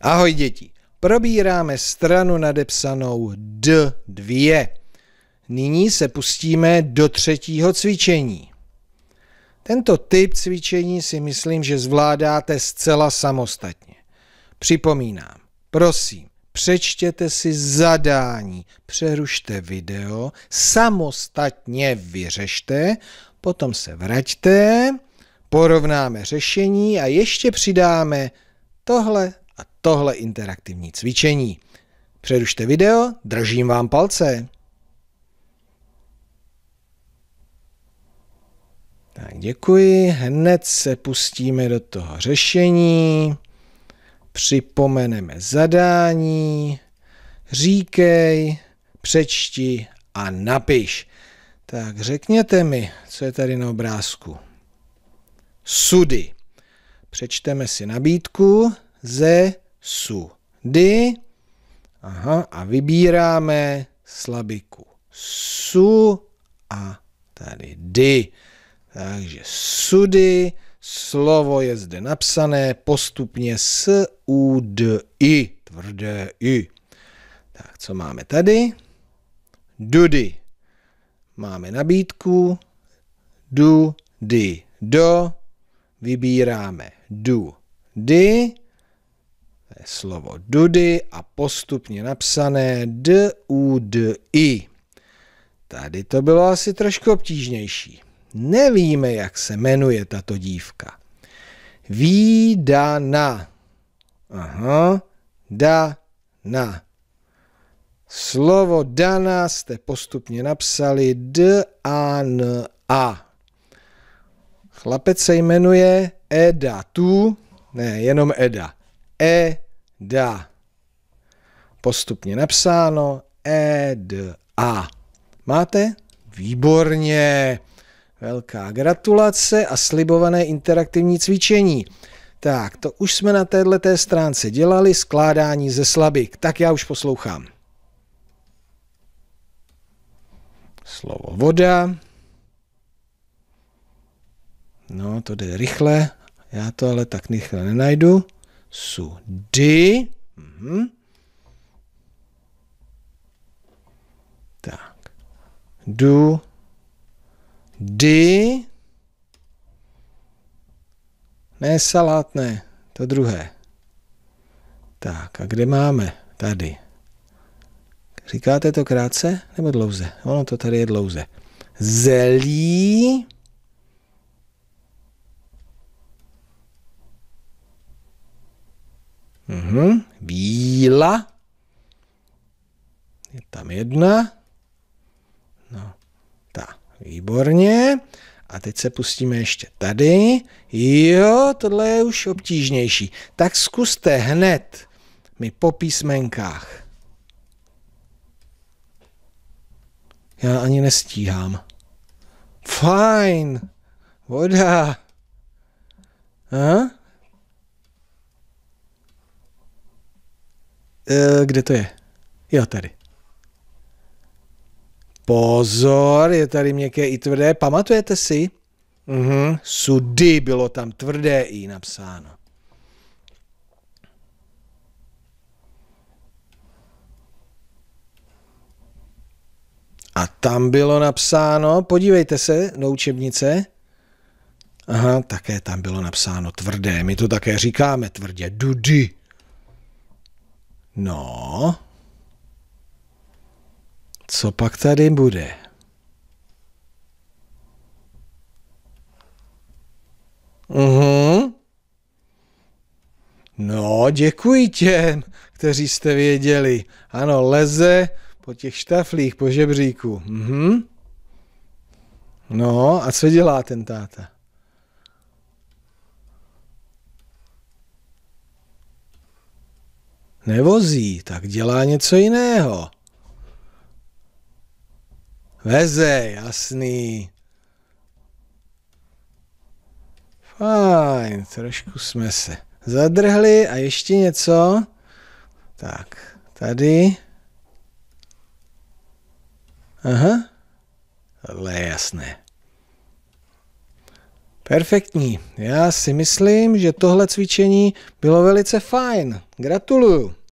Ahoj děti, probíráme stranu nadepsanou D2. Nyní se pustíme do třetího cvičení. Tento typ cvičení si myslím, že zvládáte zcela samostatně. Připomínám, prosím, přečtěte si zadání, přerušte video, samostatně vyřešte, potom se vraťte, porovnáme řešení a ještě přidáme tohle tohle interaktivní cvičení. Přerušte video, držím vám palce. Tak děkuji, hned se pustíme do toho řešení, připomeneme zadání, říkej, přečti a napiš. Tak řekněte mi, co je tady na obrázku. Sudy. Přečteme si nabídku ze su, Aha, a vybíráme slabiku su a tady dy. Takže sudy, slovo je zde napsané postupně s, u, d, i, tvrdé i. Tak co máme tady? Dudy. Máme nabídku du, di, do. Vybíráme du, di slovo dudy a postupně napsané d u d i. Tady to bylo asi trošku obtížnější. Nevíme, jak se jmenuje tato dívka. Výdana. Aha, da na. Slovo dana jste postupně napsali d a n a. Chlapec se jmenuje Eda tu, ne, jenom Eda. E da. Postupně napsáno e, d, a. Máte? Výborně. Velká gratulace a slibované interaktivní cvičení. Tak, to už jsme na této stránce dělali, skládání ze slabik. Tak já už poslouchám. Slovo voda. No, to jde rychle. Já to ale tak rychle nenajdu sudy. Mhm. Tak. Du, dy. Ne salát, ne. To druhé. Tak, a kde máme? Tady. Říkáte to krátce nebo dlouze? Ono to tady je dlouze. Zelí. Mhm. Víla. Je tam jedna. No, ta. Výborně. A teď se pustíme ještě tady. Jo, tohle je už obtížnější. Tak zkuste hned mi po písmenkách. Já ani nestíhám. Fajn. Voda. Huh? Eh, kde to je? Jo, tady. Pozor, je tady měkké i tvrdé. Pamatujete si? Mhm. Sudy bylo tam tvrdé i napsáno. A tam bylo napsáno, podívejte se do učebnice. Aha, také tam bylo napsáno tvrdé. My to také říkáme tvrdě. Dudy. No. Co pak tady bude? Uhum. No, děkuji těm, kteří jste věděli. Ano, leze po těch štaflích, po žebříku. Mhm. No, a co dělá ten táta? nevozí, tak dělá něco jiného. Veze, jasný. Fajn, trošku jsme se zadrhli a ještě něco. Tak, tady. Aha, tohle je jasné. Perfektní. Já si myslím, že tohle cvičení bylo velice fajn. Gratuluju.